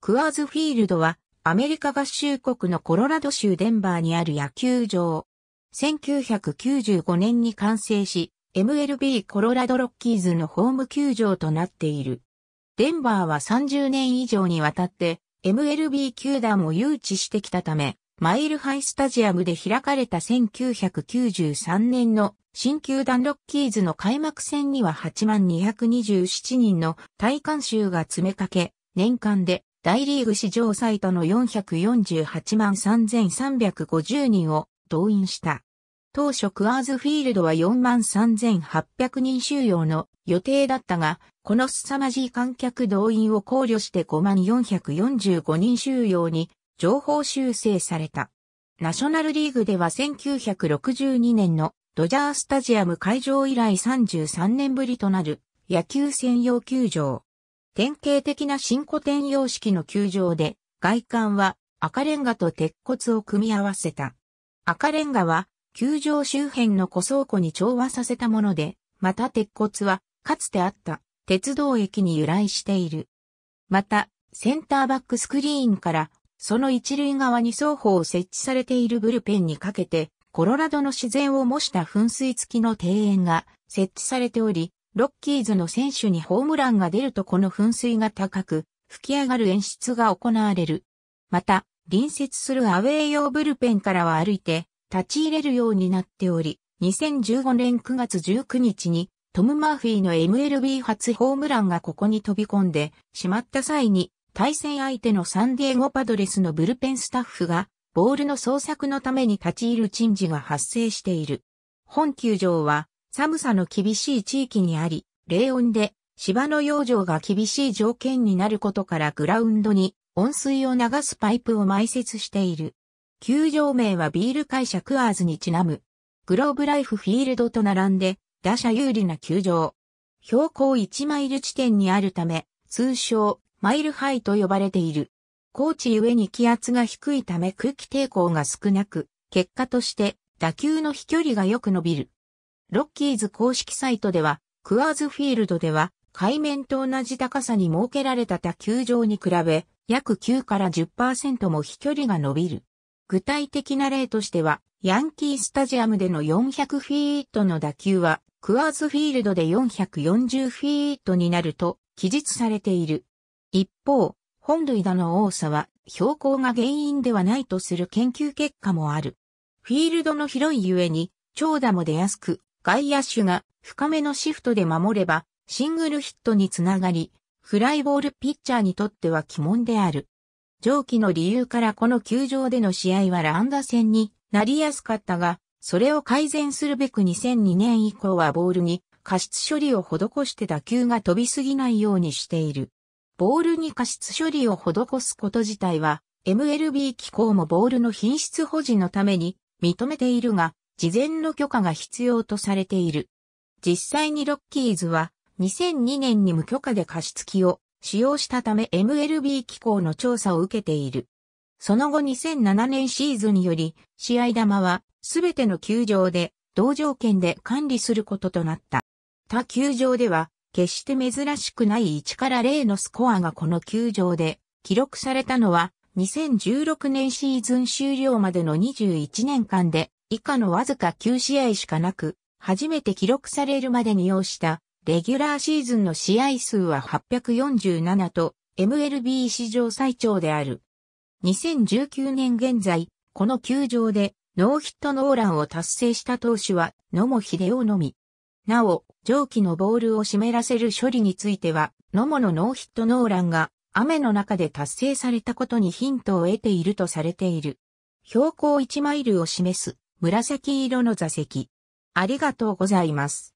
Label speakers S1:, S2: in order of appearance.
S1: クアーズフィールドはアメリカ合衆国のコロラド州デンバーにある野球場。1995年に完成し、MLB コロラドロッキーズのホーム球場となっている。デンバーは30年以上にわたって MLB 球団を誘致してきたため、マイルハイスタジアムで開かれた1993年の新球団ロッキーズの開幕戦には8万227人の体観衆が詰めかけ、年間で大リーグ史上最多の448万3350人を動員した。当初クアーズフィールドは4万3800人収容の予定だったが、この凄まじい観客動員を考慮して5万445人収容に情報修正された。ナショナルリーグでは1962年のドジャースタジアム会場以来33年ぶりとなる野球専用球場。典型的な新古典様式の球場で、外観は赤レンガと鉄骨を組み合わせた。赤レンガは、球場周辺の小倉庫に調和させたもので、また鉄骨は、かつてあった鉄道駅に由来している。また、センターバックスクリーンから、その一塁側に双方設置されているブルペンにかけて、コロラドの自然を模した噴水付きの庭園が設置されており、ロッキーズの選手にホームランが出るとこの噴水が高く、吹き上がる演出が行われる。また、隣接するアウェー用ブルペンからは歩いて、立ち入れるようになっており、2015年9月19日に、トム・マーフィーの MLB 初ホームランがここに飛び込んで、しまった際に、対戦相手のサンディエゴパドレスのブルペンスタッフが、ボールの捜索のために立ち入る珍事が発生している。本球場は、寒さの厳しい地域にあり、冷温で芝の養生が厳しい条件になることからグラウンドに温水を流すパイプを埋設している。球場名はビール会社クアーズにちなむ。グローブライフフィールドと並んで、打者有利な球場。標高1マイル地点にあるため、通称、マイルハイと呼ばれている。高地ゆえに気圧が低いため空気抵抗が少なく、結果として打球の飛距離がよく伸びる。ロッキーズ公式サイトでは、クアーズフィールドでは、海面と同じ高さに設けられた他球場に比べ、約9から10%も飛距離が伸びる。具体的な例としては、ヤンキースタジアムでの400フィートの打球は、クアーズフィールドで440フィートになると記述されている。一方、本塁打の多さは標高が原因ではないとする研究結果もある。フィールドの広いゆえに、長打も出やすく、外野手が深めのシフトで守れば、シングルヒットにつながり、フライボールピッチャーにとっては鬼門である。上記の理由からこの球場での試合はランダ戦になりやすかったが、それを改善するべく2002年以降はボールに過失処理を施して打球が飛びすぎないようにしている。ボールに過失処理を施すこと自体は、MLB 機構もボールの品質保持のために認めているが、事前の許可が必要とされている。実際にロッキーズは2002年に無許可で加湿器を使用したため MLB 機構の調査を受けている。その後2007年シーズンにより試合玉はすべての球場で同条件で管理することとなった。他球場では決して珍しくない1から0のスコアがこの球場で記録されたのは2016年シーズン終了までの21年間で以下のわずか9試合しかなく、初めて記録されるまでに要したレギュラーシーズンの試合数は847と MLB 史上最長である。2019年現在、この球場でノーヒットノーランを達成した投手は野茂秀夫のみ。なお、上記のボールを湿らせる処理については、野茂のノーヒットノーランが雨の中で達成されたことにヒントを得ているとされている。標高1マイルを示す紫色の座席。ありがとうございます。